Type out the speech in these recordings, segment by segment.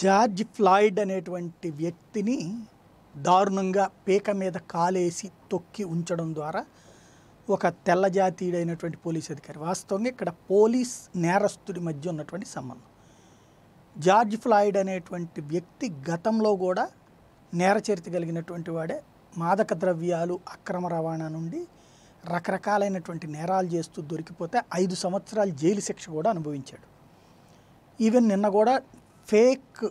George Floyd అనేటువంటి వ్యక్తిని దారుణంగా పీక మీద కాలేసి తొక్కి ఉంచడం ద్వారా ఒక తెల్లజాతీయుడైనటువంటి పోలీస్ అధికారి వాస్తవంగా ఇక్కడ పోలీస్ నేరస్తుడి మధ్య ఉన్నటువంటి సంబంధం జార్జ్ ఫ్లాయిడ్ అనేటువంటి వ్యక్తి గతంలో కూడా నేర కలిగినటువంటి వాడే మాదక ద్రవ్యాలు అక్రమ రవాణా నుండి రకరకాలైనటువంటి నేరాలు చేస్తూ దొరికిపోతే ఐదు సంవత్సరాలు జైలు శిక్ష కూడా అనుభవించాడు ఈవెన్ నిన్న కూడా ఫేక్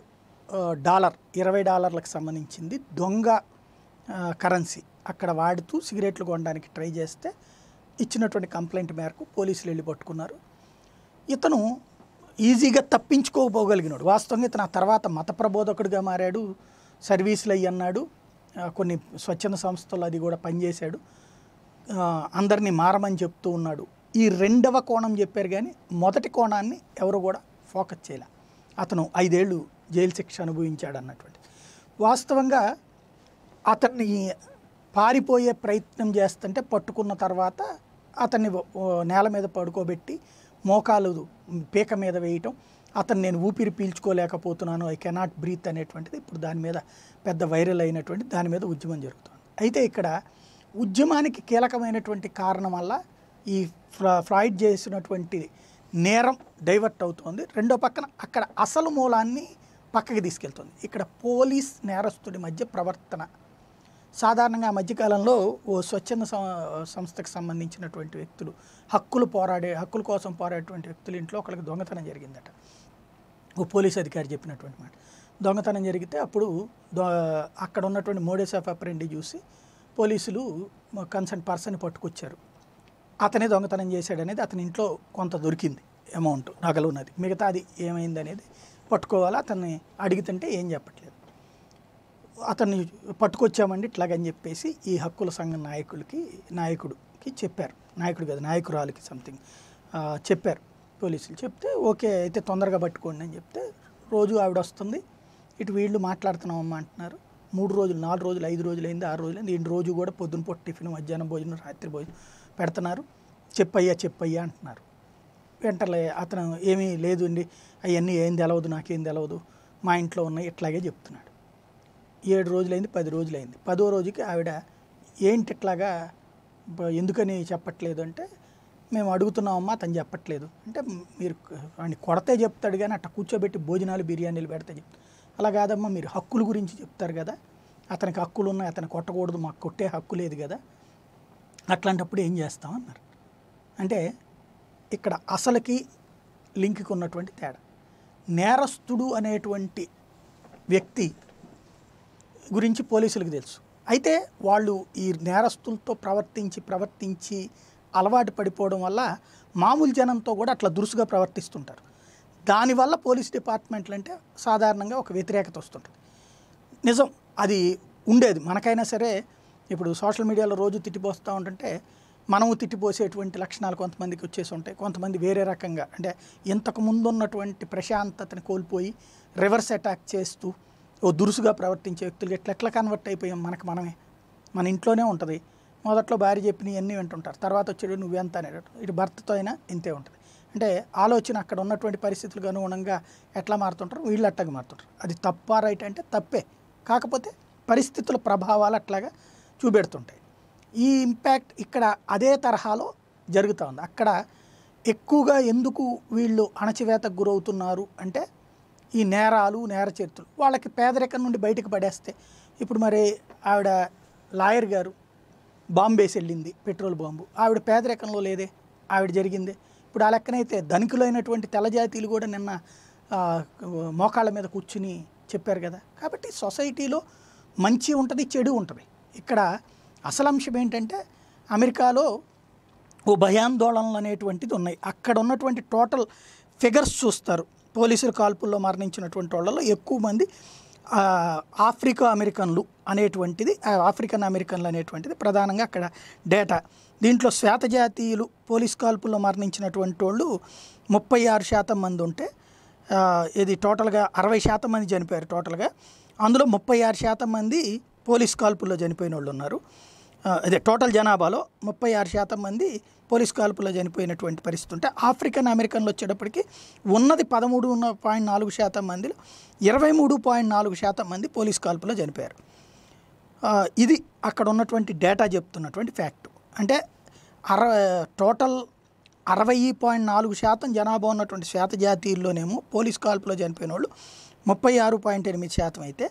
డాలర్ ఇరవై డాలర్లకు సంబంధించింది దొంగ కరెన్సీ అక్కడ వాడుతూ సిగరెట్లు కొనడానికి ట్రై చేస్తే ఇచ్చినటువంటి కంప్లైంట్ మేరకు పోలీసులు వెళ్ళి పట్టుకున్నారు ఇతను ఈజీగా తప్పించుకోపోగలిగినాడు వాస్తవంగా ఇతను ఆ తర్వాత మత ప్రబోధకుడిగా మారాడు సర్వీసులు అయ్యి అన్నాడు కొన్ని స్వచ్ఛంద సంస్థలు అది కూడా పనిచేశాడు అందరినీ మారమని చెప్తూ ఉన్నాడు ఈ రెండవ కోణం చెప్పారు కానీ మొదటి కోణాన్ని ఎవరు కూడా ఫోకస్ చేయలే అతను ఐదేళ్ళు జైలు శిక్ష అనుభవించాడు అన్నటువంటి వాస్తవంగా అతన్ని పారిపోయే ప్రయత్నం చేస్తుంటే పట్టుకున్న తర్వాత అతన్ని నేల మీద పడుకోబెట్టి మోకాలు పీక మీద వేయటం అతను నేను ఊపిరి పీల్చుకోలేకపోతున్నాను ఐ కెనాట్ బ్రీత్ అనేటువంటిది ఇప్పుడు దాని మీద పెద్ద వైరల్ అయినటువంటి దాని మీద ఉద్యమం జరుగుతుంది అయితే ఇక్కడ ఉద్యమానికి కీలకమైనటువంటి కారణం వల్ల ఈ ఫ్రాయిడ్ చేసినటువంటి నేరం డైవర్ట్ అవుతోంది రెండో పక్కన అక్కడ అసలు మూలాన్ని పక్కకి తీసుకెళ్తుంది ఇక్కడ పోలీస్ నేరస్తుడి మధ్య ప్రవర్తన సాధారణంగా మధ్యకాలంలో ఓ స్వచ్ఛంద సంస్థకు సంబంధించినటువంటి వ్యక్తులు హక్కులు పోరాడే హక్కుల కోసం పోరాడేటువంటి వ్యక్తుల ఇంట్లో ఒకళ్ళకి దొంగతనం జరిగిందట ఓ పోలీస్ అధికారి చెప్పినటువంటి మాట దొంగతనం జరిగితే అప్పుడు అక్కడ ఉన్నటువంటి మోడేస్ ఆఫ్ అప్రెండి చూసి పోలీసులు కన్సర్న్ పర్సన్ పట్టుకొచ్చారు అతనే దొంగతనం చేశాడనేది అతని ఇంట్లో కొంత దొరికింది అమౌంట్ నగలు ఉన్నది మిగతా అది ఏమైంది అనేది పట్టుకోవాలి అతన్ని అడిగితుంటే ఏం చెప్పట్లేదు అతన్ని పట్టుకొచ్చామండి ఇట్లాగని చెప్పేసి ఈ హక్కుల సంఘం నాయకులకి నాయకుడికి చెప్పారు నాయకుడు కదా నాయకురాలకి సంథింగ్ చెప్పారు పోలీసులు చెప్తే ఓకే అయితే తొందరగా పట్టుకోండి అని చెప్తే రోజు ఆవిడ వస్తుంది ఇటు వీళ్ళు మాట్లాడుతున్నామమ్మా అంటున్నారు మూడు రోజులు నాలుగు రోజులు ఐదు రోజులు అయింది ఆరు రోజులు అయింది ఈ రోజు కూడా పొద్దున పొట్టి టిఫిన్ మధ్యాహ్నం భోజనం రాత్రి భోజనం పెడుతున్నారు చెప్పయ్యా చెప్పయ్యా అంటున్నారు వెంటలే అతను ఏమీ లేదు అండి అవన్నీ ఏం తెలవదు నాకేం తెలవదు మా ఇంట్లో ఉన్నాయి ఇట్లాగే చెప్తున్నాడు ఏడు రోజులైంది పది రోజులైంది పదో రోజుకి ఆవిడ ఏంటి ఇట్లాగా ఎందుకని చెప్పట్లేదు అంటే మేము అడుగుతున్నామమ్మా అతను చెప్పట్లేదు అంటే మీరు ఆయన కొడతే చెప్తాడు కానీ అట్లా కూర్చోబెట్టి భోజనాలు బిర్యానీలు పెడితే చెప్తాడు అలా కాదమ్మా మీరు హక్కుల గురించి చెప్తారు కదా అతనికి హక్కులు ఉన్నాయి అతను కొట్టకూడదు మాకు కొట్టే హక్కు లేదు కదా అట్లాంటప్పుడు ఏం చేస్తాం అన్నారు అంటే ఇక్కడ అసలుకి లింక్కి ఉన్నటువంటి తేడా నేరస్తుడు అనేటువంటి వ్యక్తి గురించి పోలీసులకు తెలుసు అయితే వాళ్ళు ఈ నేరస్తులతో ప్రవర్తించి ప్రవర్తించి అలవాటు పడిపోవడం వల్ల మామూలు జనంతో కూడా అట్లా దురుసుగా ప్రవర్తిస్తుంటారు దానివల్ల పోలీస్ డిపార్ట్మెంట్లు అంటే సాధారణంగా ఒక వ్యతిరేకత వస్తుంటుంది నిజం అది ఉండేది మనకైనా సరే ఇప్పుడు సోషల్ మీడియాలో రోజు తిట్టిపోస్తూ ఉంటుంటే మనము తిట్టిపోసేటువంటి లక్షణాలు కొంతమందికి వచ్చేసి ఉంటాయి కొంతమంది వేరే రకంగా అంటే ఇంతకు ముందు ఉన్నటువంటి ప్రశాంతతని కోల్పోయి రివర్స్ అటాక్ చేస్తూ ఓ దురుసుగా ప్రవర్తించే వ్యక్తులు ఎట్లా ఎట్లా కన్వర్ట్ అయిపోయాం మనకు మనమే మన ఇంట్లోనే ఉంటుంది మొదట్లో భార్య చెప్పినవి అన్నీ వింటుంటారు తర్వాత వచ్చేటప్పుడు నువ్వెంత అనేటట్టు ఇటు భర్తతో అయినా ఇంతే ఉంటుంది అంటే ఆలోచన అక్కడ ఉన్నటువంటి పరిస్థితులకు అనుగుణంగా ఎట్లా మారుతుంటారు వీళ్ళు అట్టగా మారుతుంటారు అది తప్ప రైట్ అంటే తప్పే కాకపోతే పరిస్థితుల ప్రభావాలు అట్లాగా చూపెడుతుంటాయి ఈ ఇంపాక్ట్ ఇక్కడ అదే తరహాలో జరుగుతూ ఉంది అక్కడ ఎక్కువగా ఎందుకు వీళ్ళు అణచివేతకు గురవుతున్నారు అంటే ఈ నేరాలు నేర చరిత్రలు వాళ్ళకి పేదరికం నుండి బయటకు పడేస్తే ఇప్పుడు మరి ఆవిడ లాయర్ గారు బాంబేసి వెళ్ళింది పెట్రోల్ బాంబు ఆవిడ పేదరికంలో లేదే ఆవిడ జరిగిందే ఇప్పుడు ఆ లెక్కనైతే ధనికులైనటువంటి తెల్లజాతీయులు కూడా నిన్న మోకాళ్ళ మీద కూర్చుని చెప్పారు కదా కాబట్టి సొసైటీలో మంచి ఉంటుంది చెడు ఉంటుంది ఇక్కడ అసలు అంశం ఏంటంటే అమెరికాలో ఓ భయాందోళనలు అనేటువంటిది ఉన్నాయి అక్కడ ఉన్నటువంటి టోటల్ ఫిగర్స్ చూస్తారు పోలీసులు కాల్పుల్లో మరణించినటువంటి వాళ్ళలో ఎక్కువ మంది ఆఫ్రికా అమెరికన్లు అనేటువంటిది ఆఫ్రికన్ అమెరికన్లు అనేటువంటిది ప్రధానంగా అక్కడ డేటా దీంట్లో శ్వేతజాతీయులు పోలీస్ కాల్పుల్లో మరణించినటువంటి వాళ్ళు ముప్పై ఆరు శాతం మంది ఉంటే ఇది టోటల్గా అరవై శాతం మంది చనిపోయారు టోటల్గా అందులో ముప్పై ఆరు శాతం మంది పోలీస్ కాల్పుల్లో చనిపోయిన వాళ్ళు ఉన్నారు అదే టోటల్ జనాభాలో ముప్పై ఆరు శాతం మంది పోలీస్ కాల్పులో చనిపోయినటువంటి పరిస్థితి ఉంటే ఆఫ్రికన్ అమెరికన్లు వచ్చేటప్పటికి ఉన్నది పదమూడు పాయింట్ నాలుగు శాతం మందిలో ఇరవై మూడు పాయింట్ నాలుగు శాతం మంది పోలీస్ కాల్పులో చనిపోయారు ఇది అక్కడ ఉన్నటువంటి డేటా చెప్తున్నటువంటి ఫ్యాక్ట్ అంటే అర టోటల్ అరవై పాయింట్ నాలుగు శాతం జనాభా ఉన్నటువంటి శ్వేత జాతీయుల్లోనేమో పోలీస్ కాల్పులో చనిపోయిన వాళ్ళు ముప్పై ఆరు పాయింట్ ఎనిమిది శాతం అయితే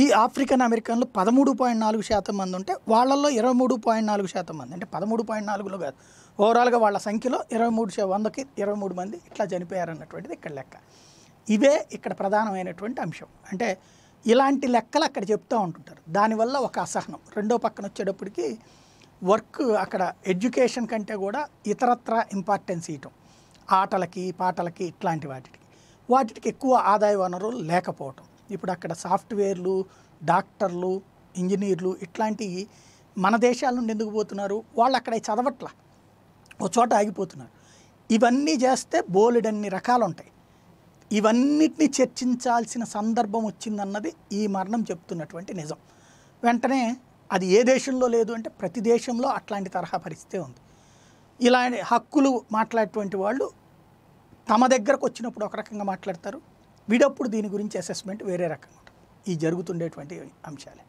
ఈ ఆఫ్రికన్ అమెరికన్లు పదమూడు పాయింట్ నాలుగు శాతం మంది ఉంటే వాళ్ళల్లో ఇరవై మూడు పాయింట్ నాలుగు శాతం మంది అంటే పదమూడు పాయింట్ నాలుగులో కాదు ఓవరాల్గా వాళ్ళ సంఖ్యలో ఇరవై మూడు వందకి ఇరవై మూడు మంది ఇట్లా చనిపోయారన్నటువంటిది ఇక్కడ లెక్క ఇవే ఇక్కడ ప్రధానమైనటువంటి అంశం అంటే ఇలాంటి లెక్కలు అక్కడ చెప్తూ ఉంటుంటారు దానివల్ల ఒక అసహనం రెండో పక్కన వచ్చేటప్పటికి వర్క్ అక్కడ ఎడ్యుకేషన్ కంటే కూడా ఇతరత్ర ఇంపార్టెన్స్ ఇవ్వటం ఆటలకి పాటలకి ఇట్లాంటి వాటికి వాటికి ఎక్కువ ఆదాయ వనరులు లేకపోవటం ఇప్పుడు అక్కడ సాఫ్ట్వేర్లు డాక్టర్లు ఇంజనీర్లు ఇట్లాంటివి మన దేశాల నుండి ఎందుకు పోతున్నారు వాళ్ళు అక్కడ చదవట్లా ఒక చోట ఆగిపోతున్నారు ఇవన్నీ చేస్తే బోలెడన్ని రకాలు ఉంటాయి ఇవన్నిటిని చర్చించాల్సిన సందర్భం వచ్చిందన్నది ఈ మరణం చెప్తున్నటువంటి నిజం వెంటనే అది ఏ దేశంలో లేదు అంటే ప్రతి దేశంలో అట్లాంటి తరహా పరిస్థితే ఉంది ఇలాంటి హక్కులు మాట్లాడేటువంటి వాళ్ళు తమ దగ్గరకు వచ్చినప్పుడు ఒక రకంగా మాట్లాడతారు వీడప్పుడు దీని గురించి అసెస్మెంట్ వేరే రకంగా ఉంటుంది ఈ జరుగుతుండేటువంటి అంశాలే